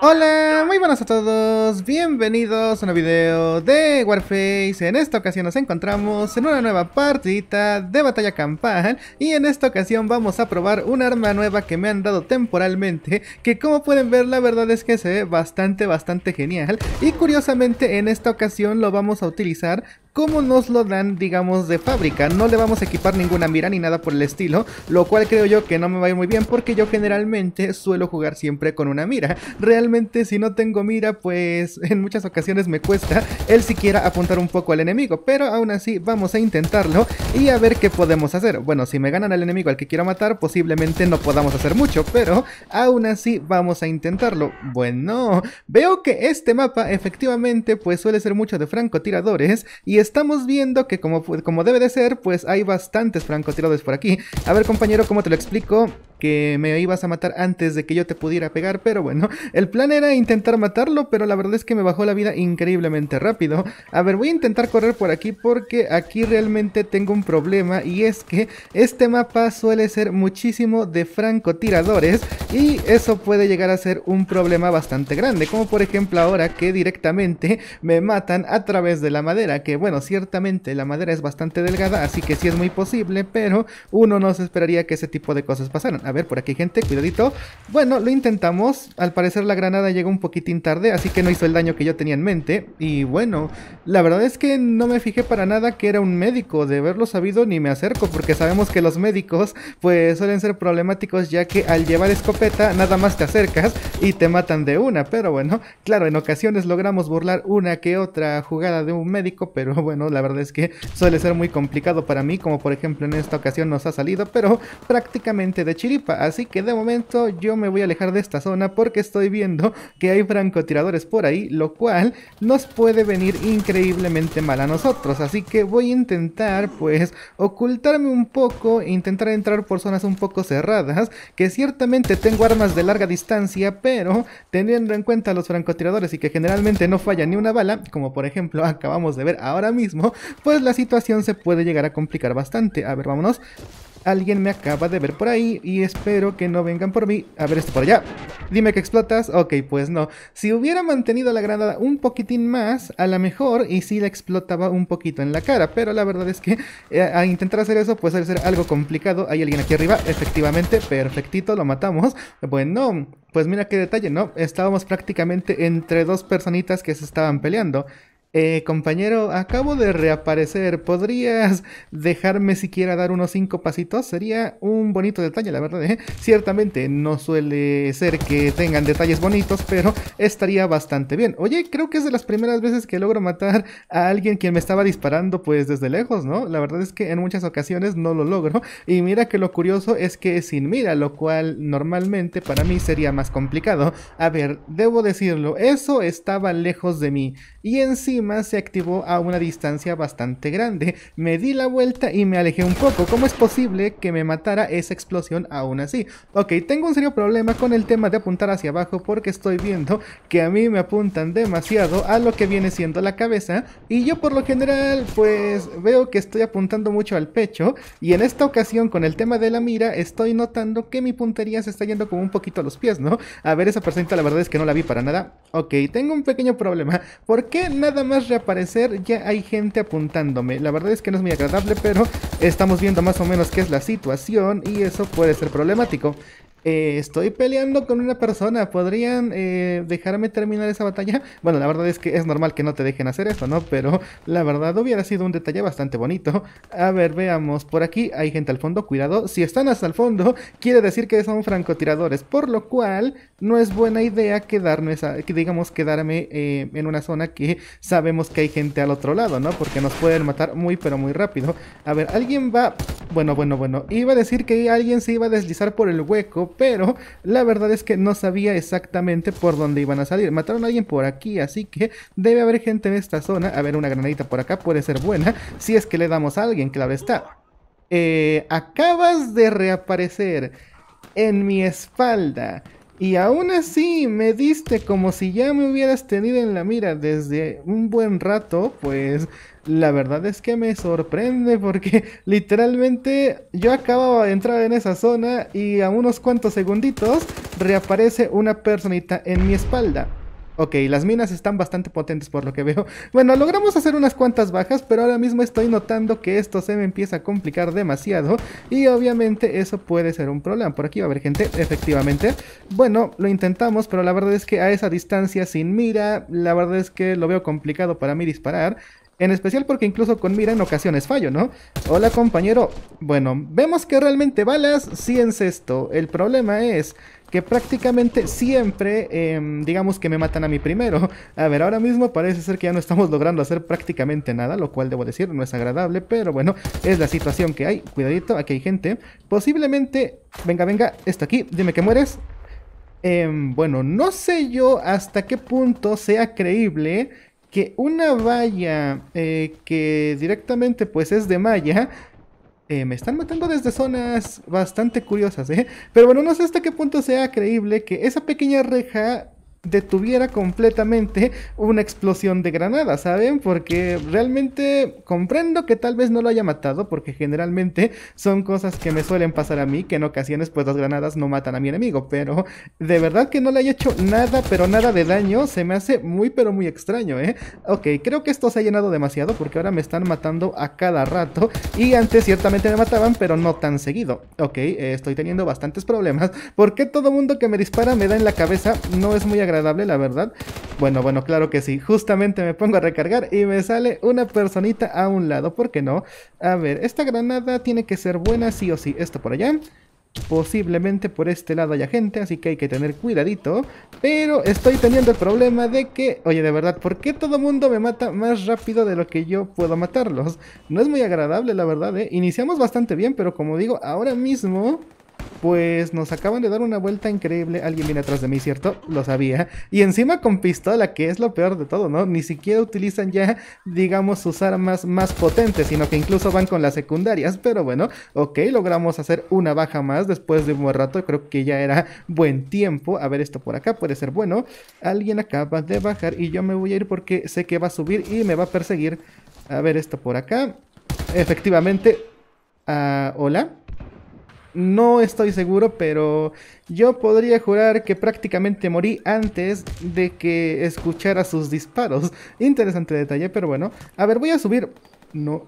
Hola, muy buenas a todos, bienvenidos a un nuevo video de Warface En esta ocasión nos encontramos en una nueva partidita de batalla campal Y en esta ocasión vamos a probar un arma nueva que me han dado temporalmente Que como pueden ver la verdad es que se ve bastante bastante genial Y curiosamente en esta ocasión lo vamos a utilizar como nos lo dan, digamos, de fábrica. No le vamos a equipar ninguna mira ni nada por el estilo, lo cual creo yo que no me va a ir muy bien porque yo generalmente suelo jugar siempre con una mira. Realmente si no tengo mira, pues en muchas ocasiones me cuesta él siquiera apuntar un poco al enemigo, pero aún así vamos a intentarlo y a ver qué podemos hacer. Bueno, si me ganan al enemigo al que quiero matar, posiblemente no podamos hacer mucho, pero aún así vamos a intentarlo. Bueno, veo que este mapa efectivamente pues suele ser mucho de francotiradores y es estamos viendo que como, como debe de ser, pues hay bastantes francotiradores por aquí. A ver compañero, ¿cómo te lo explico? que me ibas a matar antes de que yo te pudiera pegar, pero bueno, el plan era intentar matarlo, pero la verdad es que me bajó la vida increíblemente rápido. A ver, voy a intentar correr por aquí porque aquí realmente tengo un problema y es que este mapa suele ser muchísimo de francotiradores y eso puede llegar a ser un problema bastante grande, como por ejemplo ahora que directamente me matan a través de la madera, que bueno, ciertamente la madera es bastante delgada, así que sí es muy posible, pero uno no se esperaría que ese tipo de cosas pasaran. A ver, por aquí gente, cuidadito. Bueno, lo intentamos, al parecer la granada llegó un poquitín tarde, así que no hizo el daño que yo tenía en mente. Y bueno, la verdad es que no me fijé para nada que era un médico, de haberlo sabido ni me acerco, porque sabemos que los médicos pues suelen ser problemáticos ya que al llevar escopeta nada más te acercas y te matan de una, pero bueno, claro, en ocasiones logramos burlar una que otra jugada de un médico, pero bueno, la verdad es que suele ser muy complicado para mí, como por ejemplo en esta ocasión nos ha salido, pero prácticamente de chiripa, así que de momento yo me voy a alejar de esta zona porque estoy viendo que hay francotiradores por ahí, lo cual nos puede venir increíblemente mal a nosotros, así que voy a intentar pues ocultarme un poco e intentar entrar por zonas un poco cerradas, que ciertamente tengo armas de larga distancia, pero teniendo en cuenta los francotiradores y que generalmente no falla ni una bala, como por ejemplo acabamos de ver ahora mismo, pues la situación se puede llegar a complicar bastante. A ver, vámonos. Alguien me acaba de ver por ahí y espero que no vengan por mí. A ver, esto por allá. Dime que explotas. Ok, pues no. Si hubiera mantenido la granada un poquitín más, a lo mejor y si la explotaba un poquito en la cara. Pero la verdad es que eh, a intentar hacer eso puede ser algo complicado. Hay alguien aquí arriba. Efectivamente, perfectito, lo matamos. Bueno, pues mira qué detalle, ¿no? Estábamos prácticamente entre dos personitas que se estaban peleando. Eh, compañero, acabo de reaparecer. ¿Podrías dejarme siquiera dar unos cinco pasitos? Sería un bonito detalle, la verdad. ¿eh? Ciertamente, no suele ser que tengan detalles bonitos, pero estaría bastante bien. Oye, creo que es de las primeras veces que logro matar a alguien quien me estaba disparando pues desde lejos, ¿no? La verdad es que en muchas ocasiones no lo logro. Y mira que lo curioso es que sin mira, lo cual normalmente para mí sería más complicado. A ver, debo decirlo, eso estaba lejos de mí. Y encima se activó a una distancia bastante grande. Me di la vuelta y me alejé un poco. ¿Cómo es posible que me matara esa explosión aún así? Ok, tengo un serio problema con el tema de apuntar hacia abajo porque estoy viendo que a mí me apuntan demasiado a lo que viene siendo la cabeza. Y yo por lo general pues veo que estoy apuntando mucho al pecho. Y en esta ocasión con el tema de la mira estoy notando que mi puntería se está yendo como un poquito a los pies, ¿no? A ver, esa persona la verdad es que no la vi para nada. Ok, tengo un pequeño problema. ¿Por qué nada más? reaparecer ya hay gente apuntándome. La verdad es que no es muy agradable, pero estamos viendo más o menos qué es la situación y eso puede ser problemático. Eh, estoy peleando con una persona, ¿podrían eh, dejarme terminar esa batalla? Bueno, la verdad es que es normal que no te dejen hacer eso, ¿no? Pero la verdad hubiera sido un detalle bastante bonito. A ver, veamos, por aquí hay gente al fondo, cuidado. Si están hasta el fondo, quiere decir que son francotiradores, por lo cual no es buena idea quedarme, digamos, quedarme eh, en una zona que sabemos que hay gente al otro lado, ¿no? Porque nos pueden matar muy, pero muy rápido. A ver, alguien va... Bueno, bueno, bueno. Iba a decir que alguien se iba a deslizar por el hueco, pero la verdad es que no sabía exactamente por dónde iban a salir. Mataron a alguien por aquí, así que debe haber gente en esta zona. A ver, una granadita por acá puede ser buena, si es que le damos a alguien, claro está. Eh, acabas de reaparecer en mi espalda. Y aún así me diste como si ya me hubieras tenido en la mira desde un buen rato, pues la verdad es que me sorprende porque literalmente yo acababa de entrar en esa zona y a unos cuantos segunditos reaparece una personita en mi espalda. Ok, las minas están bastante potentes por lo que veo. Bueno, logramos hacer unas cuantas bajas, pero ahora mismo estoy notando que esto se me empieza a complicar demasiado. Y obviamente eso puede ser un problema. Por aquí va a haber gente, efectivamente. Bueno, lo intentamos, pero la verdad es que a esa distancia sin mira, la verdad es que lo veo complicado para mí disparar. En especial porque incluso con mira en ocasiones fallo, ¿no? Hola compañero. Bueno, vemos que realmente balas sí esto. El problema es que prácticamente siempre, em, digamos que me matan a mí primero. A ver, ahora mismo parece ser que ya no estamos logrando hacer prácticamente nada, lo cual debo decir no es agradable, pero bueno, es la situación que hay. Cuidadito, aquí hay gente. Posiblemente, venga, venga, esto aquí, dime que mueres. Em, bueno, no sé yo hasta qué punto sea creíble que una valla eh, que directamente pues es de malla, eh, me están matando desde zonas bastante curiosas, ¿eh? Pero bueno, no sé hasta qué punto sea creíble que esa pequeña reja detuviera completamente una explosión de granada, ¿saben? Porque realmente comprendo que tal vez no lo haya matado, porque generalmente son cosas que me suelen pasar a mí, que en ocasiones pues las granadas no matan a mi enemigo, pero de verdad que no le haya hecho nada, pero nada de daño, se me hace muy pero muy extraño, ¿eh? Ok, creo que esto se ha llenado demasiado porque ahora me están matando a cada rato y antes ciertamente me mataban, pero no tan seguido. Ok, eh, estoy teniendo bastantes problemas, porque todo mundo que me dispara me da en la cabeza, no es muy agradable la verdad. Bueno, bueno, claro que sí. Justamente me pongo a recargar y me sale una personita a un lado. ¿Por qué no? A ver, esta granada tiene que ser buena sí o sí. Esto por allá. Posiblemente por este lado haya gente, así que hay que tener cuidadito. Pero estoy teniendo el problema de que... Oye, de verdad, ¿por qué todo mundo me mata más rápido de lo que yo puedo matarlos? No es muy agradable, la verdad, ¿eh? Iniciamos bastante bien, pero como digo, ahora mismo pues nos acaban de dar una vuelta increíble. Alguien viene atrás de mí, ¿cierto? Lo sabía. Y encima con pistola, que es lo peor de todo, ¿no? Ni siquiera utilizan ya, digamos, sus armas más potentes, sino que incluso van con las secundarias. Pero bueno, ok, logramos hacer una baja más después de un buen rato. Creo que ya era buen tiempo. A ver, esto por acá puede ser bueno. Alguien acaba de bajar y yo me voy a ir porque sé que va a subir y me va a perseguir. A ver, esto por acá. Efectivamente. Ah, Hola. No estoy seguro, pero yo podría jurar que prácticamente morí antes de que escuchara sus disparos. Interesante detalle, pero bueno. A ver, voy a subir. No,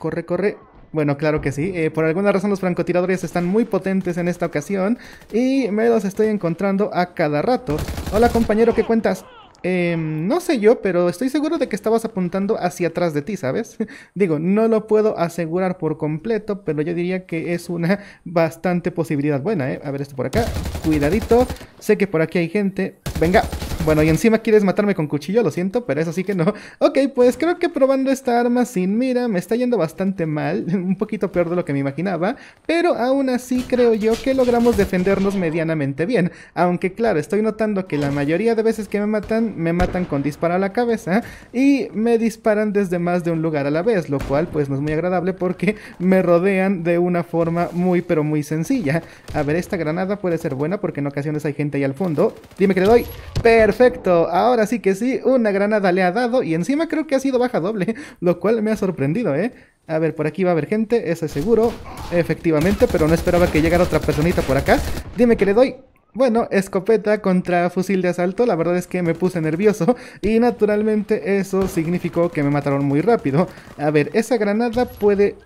corre, corre. Bueno, claro que sí. Eh, por alguna razón los francotiradores están muy potentes en esta ocasión y me los estoy encontrando a cada rato. Hola compañero, ¿qué cuentas? Em, no sé yo, pero estoy seguro de que estabas apuntando hacia atrás de ti, ¿sabes? Digo, no lo puedo asegurar por completo, pero yo diría que es una bastante posibilidad buena, ¿eh? A ver esto por acá. Cuidadito. Sé que por aquí hay gente. Venga. Bueno, y encima quieres matarme con cuchillo, lo siento, pero eso sí que no. Ok, pues creo que probando esta arma sin mira me está yendo bastante mal, un poquito peor de lo que me imaginaba, pero aún así creo yo que logramos defendernos medianamente bien. Aunque claro, estoy notando que la mayoría de veces que me matan, me matan con disparo a la cabeza y me disparan desde más de un lugar a la vez, lo cual pues no es muy agradable porque me rodean de una forma muy pero muy sencilla. A ver, esta granada puede ser buena porque en ocasiones hay gente ahí al fondo. Dime que le doy. Perfecto. Perfecto, ahora sí que sí, una granada le ha dado y encima creo que ha sido baja doble, lo cual me ha sorprendido, ¿eh? A ver, por aquí va a haber gente, eso es seguro, efectivamente, pero no esperaba que llegara otra personita por acá. Dime que le doy, bueno, escopeta contra fusil de asalto, la verdad es que me puse nervioso y naturalmente eso significó que me mataron muy rápido. A ver, esa granada puede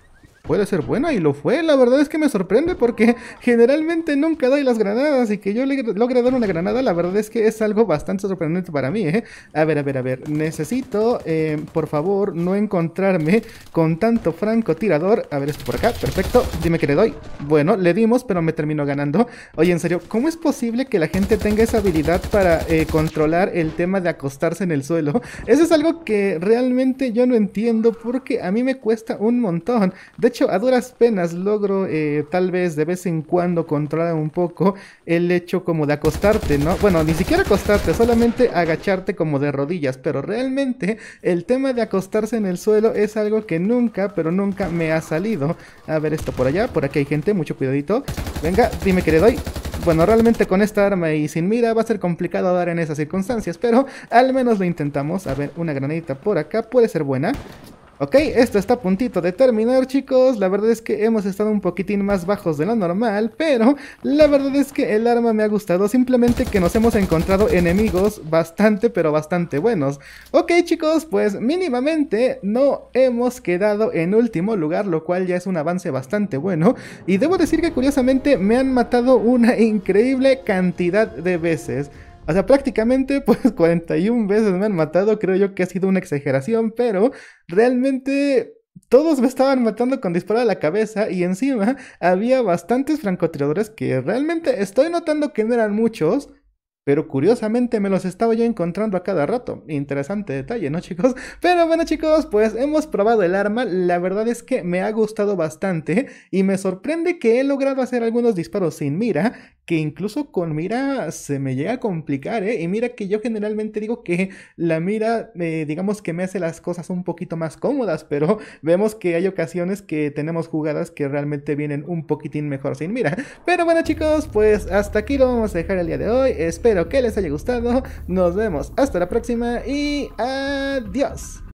puede ser buena y lo fue. La verdad es que me sorprende porque generalmente nunca doy las granadas y que yo logre dar una granada, la verdad es que es algo bastante sorprendente para mí. ¿eh? A ver, a ver, a ver. Necesito, eh, por favor, no encontrarme con tanto francotirador. A ver, esto por acá. Perfecto. Dime que le doy. Bueno, le dimos, pero me terminó ganando. Oye, en serio, ¿cómo es posible que la gente tenga esa habilidad para eh, controlar el tema de acostarse en el suelo? Eso es algo que realmente yo no entiendo porque a mí me cuesta un montón. De de hecho, a duras penas logro eh, tal vez de vez en cuando controlar un poco el hecho como de acostarte, ¿no? Bueno, ni siquiera acostarte, solamente agacharte como de rodillas, pero realmente el tema de acostarse en el suelo es algo que nunca, pero nunca me ha salido. A ver esto por allá, por aquí hay gente, mucho cuidadito. Venga, dime que le doy. Bueno, realmente con esta arma y sin mira va a ser complicado dar en esas circunstancias, pero al menos lo intentamos. A ver, una granadita por acá puede ser buena. Ok, esto está a puntito de terminar, chicos. La verdad es que hemos estado un poquitín más bajos de lo normal, pero la verdad es que el arma me ha gustado. Simplemente que nos hemos encontrado enemigos bastante, pero bastante buenos. Ok, chicos, pues mínimamente no hemos quedado en último lugar, lo cual ya es un avance bastante bueno. Y debo decir que curiosamente me han matado una increíble cantidad de veces. O sea, prácticamente, pues 41 veces me han matado, creo yo que ha sido una exageración, pero realmente todos me estaban matando con disparo a la cabeza y encima había bastantes francotiradores que realmente estoy notando que no eran muchos, pero curiosamente me los estaba yo encontrando a cada rato. Interesante detalle, ¿no chicos? Pero bueno chicos, pues hemos probado el arma. La verdad es que me ha gustado bastante. Y me sorprende que he logrado hacer algunos disparos sin mira. Que incluso con mira se me llega a complicar, ¿eh? Y mira que yo generalmente digo que la mira, eh, digamos que me hace las cosas un poquito más cómodas. Pero vemos que hay ocasiones que tenemos jugadas que realmente vienen un poquitín mejor sin mira. Pero bueno chicos, pues hasta aquí lo vamos a dejar el día de hoy. Espero Espero que les haya gustado. Nos vemos hasta la próxima y adiós.